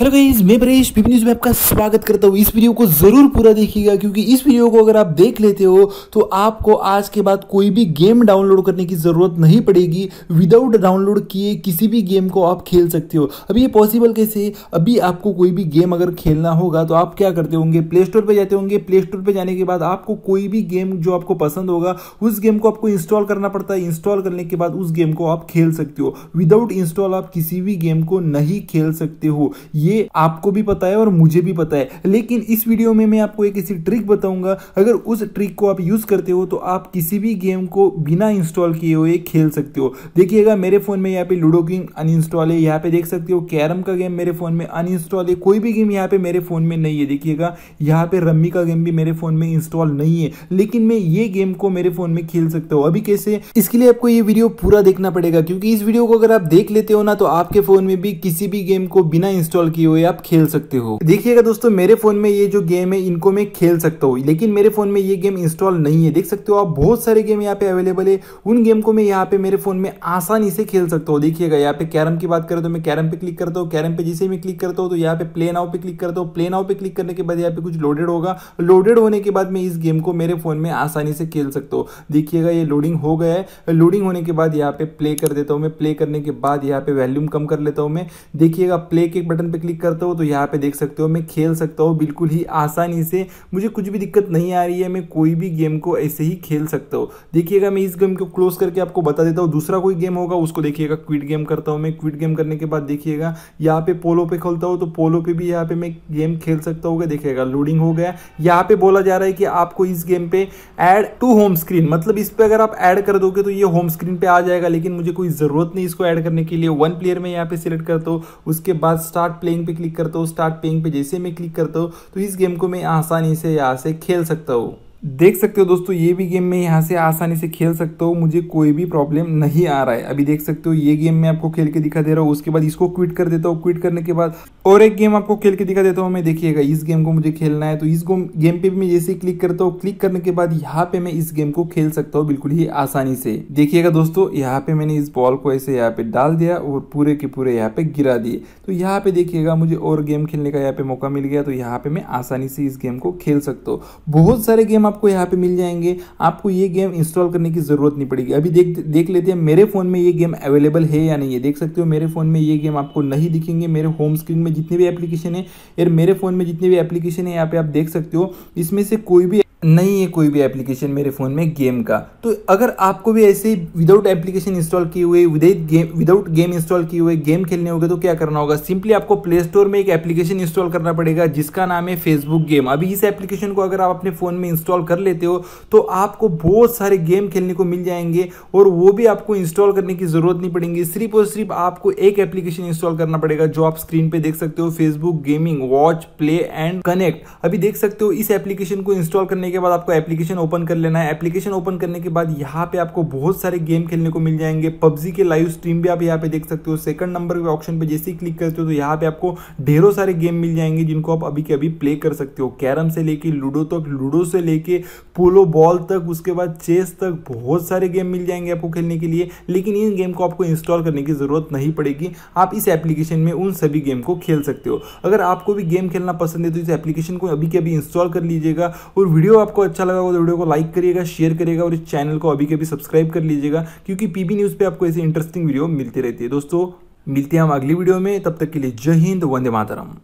hello गई मैं Paresh PP news में आपका स्वागत करता हूँ इस वीडियो को ज़रूर पूरा देखिएगा क्योंकि इस वीडियो को अगर आप देख लेते हो तो आपको आज के बाद कोई भी गेम डाउनलोड करने की ज़रूरत नहीं पड़ेगी विदाउट डाउनलोड किए किसी भी गेम को आप खेल सकते हो अभी ये पॉसिबल कैसे अभी आपको कोई भी गेम अगर खेलना होगा तो आप क्या करते होंगे प्ले स्टोर पर जाते होंगे प्ले स्टोर पर जाने के बाद आपको कोई भी गेम जो आपको पसंद होगा उस गेम को आपको इंस्टॉल करना पड़ता है इंस्टॉल करने के बाद उस गेम को आप खेल सकते हो विदाउट इंस्टॉल आप किसी भी गेम को नहीं खेल सकते हो ये ये आपको भी पता है और मुझे भी पता है लेकिन इस वीडियो में मैं आपको एक ऐसी ट्रिक बताऊंगा अगर उस ट्रिक को आप यूज करते हो तो आप किसी भी गेम को बिना इंस्टॉल किए हुए खेल सकते हो देखिएगा मेरे फोन में यहाँ पे लूडो गिंग अनइंस्टॉल है यहाँ पे देख सकते हो कैरम का गेम मेरे फोन में अनइंस्टॉल है कोई भी गेम यहाँ पे मेरे फोन में नहीं है देखिएगा यहाँ पे रम्मी का गेम भी मेरे फोन में इंस्टॉल नहीं है लेकिन मैं ये गेम को मेरे फोन में खेल सकता हूँ अभी कैसे इसके लिए आपको ये वीडियो पूरा देखना पड़ेगा क्योंकि इस वीडियो को अगर आप देख लेते हो ना तो आपके फोन में भी किसी भी गेम को बिना इंस्टॉल की हुई आप खेल सकते हो देखिएगा दोस्तों मेरे फोन में ये जो गेम है इनको मैं खेल सकता हूँ लेकिन मेरे फोन में ये गेम इंस्टॉल नहीं है देख सकते हो आप बहुत सारे गेम यहाँ पे अवेलेबल है उन गेम को मैं यहाँ पे मेरे फोन में आसानी से खेल सकता हूँ देखिएगा यहाँ पे कैरम की बात करें तो मैं कैरम पे क्लिक करता हूँ कैरम पे जिसे मैं क्लिक करता हूँ तो यहाँ पे प्ले नाउ पे क्लिक करता हूँ प्ले नाउ पे क्लिक करने के बाद यहाँ पे कुछ लोडेड होगा लोडेड होने के बाद मैं इस गेम को मेरे फोन में आसानी से खेल सकता हूँ देखिएगा ये लोडिंग हो गया है लोडिंग होने के बाद यहाँ पे प्ले कर देता हूँ मैं प्ले करने के बाद यहाँ पे वैल्यूम कम कर लेता हूँ मैं देखिएगा प्ले के बटन पे क्लिक करता हूँ तो यहाँ पे देख सकते हो मैं खेल सकता हूँ बिल्कुल ही आसानी से मुझे कुछ भी दिक्कत नहीं आ रही है मैं कोई भी गेम को ऐसे ही खेल सकता हूँ देखिएगा मैं इस गेम को क्लोज करके आपको बता देता हूँ दूसरा कोई गेम होगा उसको देखिएगा क्विट गेम करता हूँ मैं क्विट गेम करने के बाद देखिएगा यहाँ पे पोलो पे खोलता हूँ तो पोलो पे भी यहाँ पे मैं गेम खेल सकता हूँ देखिएगा लोडिंग हो गया यहाँ पे बोला जा रहा है कि आपको इस गेम पे एड टू होम स्क्रीन मतलब इस पर अगर आप एड कर दोगे तो ये होम स्क्रीन पे आ जाएगा लेकिन मुझे कोई ज़रूरत नहीं इसको एड करने के लिए वन प्लेयर में यहाँ पे सिलेक्ट करता हूँ उसके बाद स्टार्ट प्ले प्लेइंग पे क्लिक करता हूँ स्टार्ट प्लेइंग पे जैसे मैं क्लिक करता हूँ तो इस गेम को मैं आसानी से यहाँ से खेल सकता हूँ देख सकते हो दोस्तों ये भी गेम मैं यहाँ से आसानी से खेल सकता हूँ मुझे कोई भी प्रॉब्लम नहीं आ रहा है अभी देख सकते हो ये गेम मैं आपको खेल के दिखा दे रहा हूँ उसके बाद इसको क्विट कर देता हूँ क्विट करने के बाद और एक गेम आपको खेल के दिखा देता हूँ मैं देखिएगा इस गेम को मुझे खेलना है तो इस गेम पे भी मैं जैसे क्लिक करता हूँ क्लिक करने के बाद यहाँ पे मैं इस गेम को खेल सकता हूँ बिल्कुल ही आसानी से देखिएगा दोस्तों यहाँ पे मैंने इस बॉल को ऐसे यहाँ पे डाल दिया और पूरे के पूरे यहाँ पे गिरा दिए तो यहाँ पे देखिएगा मुझे और गेम खेलने का यहाँ पे मौका मिल गया तो यहाँ पे मैं आसानी से इस गेम को खेल सकता हूँ बहुत सारे गेम आपको यहाँ पे मिल जाएंगे आपको ये गेम इंस्टॉल करने की ज़रूरत नहीं पड़ेगी अभी देख देख लेते हैं मेरे फ़ोन में ये गेम अवेलेबल है या नहीं है देख सकते हो मेरे फ़ोन में ये गेम आपको नहीं दिखेंगे मेरे होम स्क्रीन में जितने भी एप्लीकेशन है यार मेरे फ़ोन में जितने भी एप्लीकेशन है यहाँ पे आप देख सकते हो इसमें से कोई भी नहीं है कोई भी एप्लीकेशन मेरे फ़ोन में गेम का तो अगर आपको भी ऐसे विदाउट एप्लीकेशन इंस्टॉल किए हुए without game without game install किए हुए गेम खेलने होंगे तो क्या करना होगा सिंपली आपको प्ले स्टोर में एक एप्लीकेशन इंस्टॉल करना पड़ेगा जिसका नाम है फेसबुक गेम अभी इस एप्लीकेशन को अगर आप अपने फ़ोन में इंस्टॉल कर लेते हो तो आपको बहुत सारे गेम खेलने को मिल जाएंगे और वो भी आपको इंस्टॉल करने की ज़रूरत नहीं पड़ेगी सिर्फ और सिर्फ आपको एक एप्लीकेशन इंस्टॉल करना पड़ेगा जो आप स्क्रीन पर देख सकते हो Facebook gaming watch play and connect अभी देख सकते हो इस एप्लीकेशन को इंस्टॉल करने के बाद आपको एप्लीकेशन ओपन कर लेना है एप्लीकेशन ओपन करने के बाद यहाँ पे आपको बहुत सारे गेम खेलने को मिल जाएंगे पब्जी के लाइव स्ट्रीम भी आप यहाँ पे देख सकते हो सेकंड नंबर के ऑप्शन पे जैसे ही क्लिक करते हो तो यहाँ पे आपको ढेरों सारे गेम मिल जाएंगे जिनको आप अभी के अभी प्ले कर सकते हो कैरम से लेके लूडो तक लूडो से लेके पोलो बॉल तक उसके बाद चेस तक बहुत सारे गेम मिल जाएंगे आपको खेलने के लिए लेकिन इन गेम को आपको इंस्टॉल करने की ज़रूरत नहीं पड़ेगी आप इस एप्लीकेशन में उन सभी गेम को खेल सकते हो अगर आपको भी गेम खेलना पसंद है तो इस एप्लीकेशन को अभी के अभी इंस्टॉल कर लीजिएगा और वीडियो आपको अच्छा लगा हो तो वीडियो को लाइक करिएगा शेयर करिएगा और इस चैनल को अभी के भी सब्सक्राइब कर लीजिएगा क्योंकि पीबी न्यूज़ पे आपको ऐसी इंटरेस्टिंग वीडियो मिलती रहती है दोस्तों मिलते हैं हम अगली वीडियो में तब तक के लिए जय हिंद वंदे मातरम